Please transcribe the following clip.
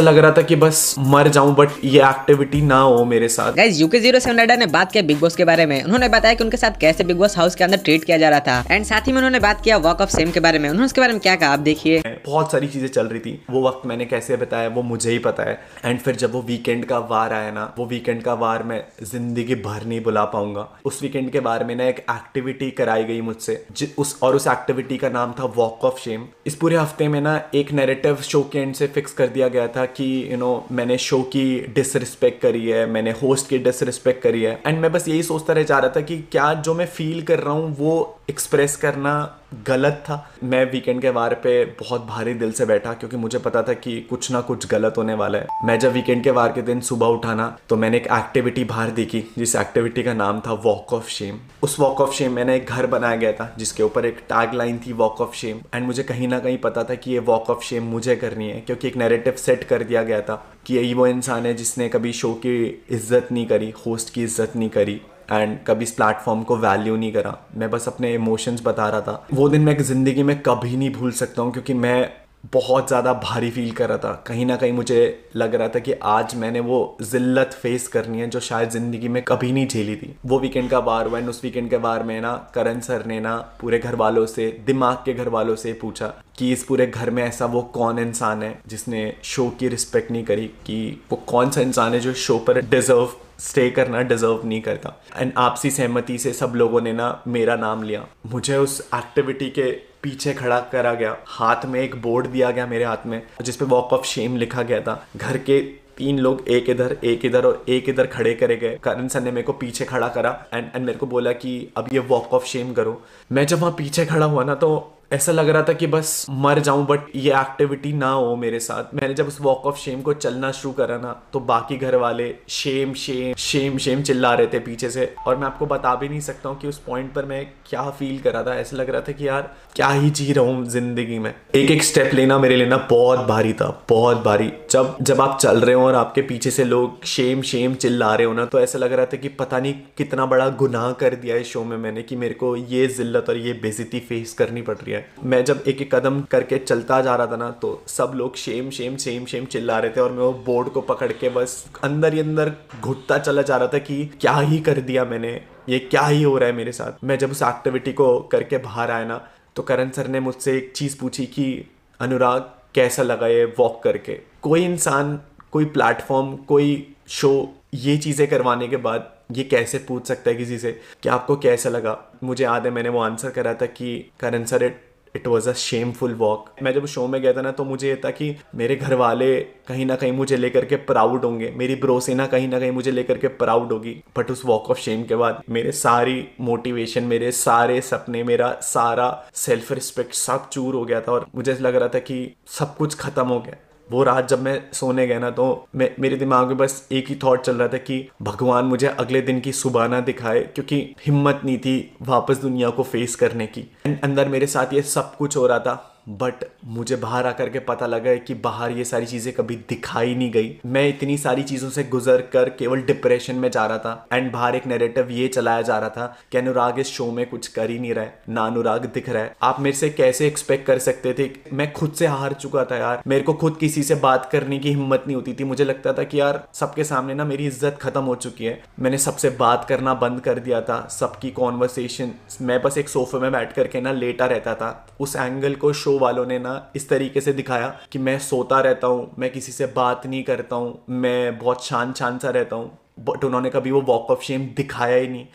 लग रहा था कि बस मर जाऊं बट ये एक्टिविटी ना हो मेरे साथ यूके जीरो सेवन ने बात किया बिग बॉस के बारे में उन्होंने बताया कि उनके साथ कैसे बिग बॉस हाउस के अंदर ट्रीट किया जा रहा था एंड साथ ही में उन्होंने बात किया वॉक ऑफ सेम के बारे में उन्होंने उसके बारे में क्या कहा आप देखिए बहुत सारी चीजें चल रही थी वो वक्त मैंने कैसे बताया वो मुझे ही पता है एंड फिर जब वो वीकेंड का वार आया ना वो वीकेंड का वार मैं जिंदगी भर नहीं बुला पाऊंगा उस वीकेंड के बारे में ना एक एक्टिविटी कराई गई मुझसे उस और उस एक्टिविटी का नाम था वॉक ऑफ शेम इस पूरे हफ्ते में ना एक नेरेटिव शो के एंड से फिक्स कर दिया गया था गया कि यू you नो know, मैंने शो की डिसरिस्पेक्ट करी है मैंने होस्ट की डिसरिस्पेक्ट करी है एंड मैं बस यही सोचता रह जा रहा था कि क्या जो मैं फील कर रहा हूँ वो एक्सप्रेस करना गलत था मैं वीकेंड के वार पे बहुत भारी दिल से बैठा क्योंकि मुझे पता था कि कुछ ना कुछ गलत होने वाला है मैं जब वीकेंड के वार के दिन सुबह उठाना तो मैंने एक एक्टिविटी बाहर देखी जिस एक्टिविटी का नाम था वॉक ऑफ शेम उस वॉक ऑफ शेम मैंने एक घर बनाया गया था जिसके ऊपर एक टैग लाइन थी वॉक ऑफ शेम एंड मुझे कहीं ना कहीं पता था कि ये वॉक ऑफ शेम मुझे करनी है क्योंकि एक नेरेटिव सेट कर दिया गया था कि यही वो इंसान है जिसने कभी शो की इज्जत नहीं करी होस्ट की इज्जत नहीं करी एंड कभी इस प्लेटफॉर्म को वैल्यू नहीं करा मैं बस अपने इमोशंस बता रहा था वो दिन मैं ज़िंदगी में कभी नहीं भूल सकता हूँ क्योंकि मैं बहुत ज़्यादा भारी फील कर रहा था कहीं ना कहीं मुझे लग रहा था कि आज मैंने वो जिल्लत फेस करनी है जो शायद ज़िंदगी में कभी नहीं झेली थी वो वीकेंड का बार वन उस वीकेंड के बार में ना करण सर ने ना पूरे घर वालों से दिमाग के घर वालों से पूछा कि इस पूरे घर में ऐसा वो कौन इंसान है जिसने शो की रिस्पेक्ट नहीं करी कि वो कौन सा इंसान है जो शो पर डिजर्व स्टे करना डिजर्व नहीं करता एंड आपसी सहमति से सब लोगों ने ना मेरा नाम लिया मुझे उस एक्टिविटी के पीछे खड़ा करा गया हाथ में एक बोर्ड दिया गया मेरे हाथ में जिसपे वॉक ऑफ शेम लिखा गया था घर के तीन लोग एक इधर एक इधर और एक इधर खड़े करे गए करण सर ने मेरे को पीछे खड़ा करा एंड एंड मेरे को बोला कि अब ये वॉक ऑफ शेम करो मैं जब वहाँ पीछे खड़ा हुआ ना तो ऐसा लग रहा था कि बस मर जाऊं बट ये एक्टिविटी ना हो मेरे साथ मैंने जब उस वॉक ऑफ शेम को चलना शुरू करा ना तो बाकी घर वाले शेम शेम शेम शेम चिल्ला रहे थे पीछे से और मैं आपको बता भी नहीं सकता हूँ कि उस पॉइंट पर मैं क्या फील करा था ऐसा लग रहा था कि यार क्या ही जी रहा हूँ जिंदगी में एक एक स्टेप लेना मेरे लिए ना बहुत भारी था बहुत भारी जब जब आप चल रहे हो और आपके पीछे से लोग शेम शेम चिल्ला रहे हो ना तो ऐसा लग रहा था कि पता नहीं कितना बड़ा गुनाह कर दिया इस शो में मैंने कि मेरे को ये जिल्लत और ये बेजती फेस करनी पड़ रही है है मैं जब एक एक कदम करके चलता जा रहा था ना तो सब लोग शेम शेम शेम शेम चिल्ला रहे थे और मैं वो बोर्ड को पकड़ के बस अंदर ही अंदर घुटता चला जा रहा था कि क्या ही कर दिया मैंने ये क्या ही हो रहा है मेरे साथ मैं जब उस एक्टिविटी को करके बाहर आया ना तो करण सर ने मुझसे एक चीज़ पूछी कि अनुराग कैसा लगा ये वॉक करके कोई इंसान कोई प्लेटफॉर्म कोई शो ये चीज़ें करवाने के बाद ये कैसे पूछ सकता है किसी से कि आपको कैसा लगा मुझे याद है मैंने वो आंसर करा था कि Karan sir it it was a shameful walk मैं जब शो में गया था ना तो मुझे ये था कि मेरे घर वाले कहीं ना कहीं मुझे लेकर के प्राउड होंगे मेरी ब्रोसेना कहीं ना कहीं मुझे लेकर के प्राउड होगी बट उस वॉक ऑफ शेम के बाद मेरे सारी मोटिवेशन मेरे सारे सपने मेरा सारा सेल्फ रिस्पेक्ट सब चूर हो गया था और मुझे लग रहा था कि सब कुछ खत्म हो गया वो रात जब मैं सोने गया ना तो मैं मेरे दिमाग में बस एक ही थॉट चल रहा था कि भगवान मुझे अगले दिन की सुबह ना दिखाए क्योंकि हिम्मत नहीं थी वापस दुनिया को फेस करने की अंदर मेरे साथ ये सब कुछ हो रहा था बट मुझे बाहर आकर के पता लगा है कि बाहर ये सारी चीज़ें कभी दिखाई नहीं गई मैं इतनी सारी चीज़ों से गुजर कर केवल डिप्रेशन में जा रहा था एंड बाहर एक नेरेटिव ये चलाया जा रहा था कि अनुराग इस शो में कुछ कर ही नहीं रहा है ना अनुराग दिख रहा है आप मेरे से कैसे एक्सपेक्ट कर सकते थे मैं खुद से हार चुका था यार मेरे को खुद किसी से बात करने की हिम्मत नहीं होती थी मुझे लगता था कि यार सबके सामने ना मेरी इज्जत खत्म हो चुकी है मैंने सबसे बात करना बंद कर दिया था सबकी कॉन्वर्सेशन मैं बस एक सोफे में बैठ करके ना लेटा रहता था उस एंगल को शो वालों ने ना इस तरीके से दिखाया कि मैं सोता रहता हूँ मैं किसी से बात नहीं करता हूँ मैं बहुत शान शान सा रहता हूँ बट उन्होंने कभी वो वॉक ऑफ शेम दिखाया ही नहीं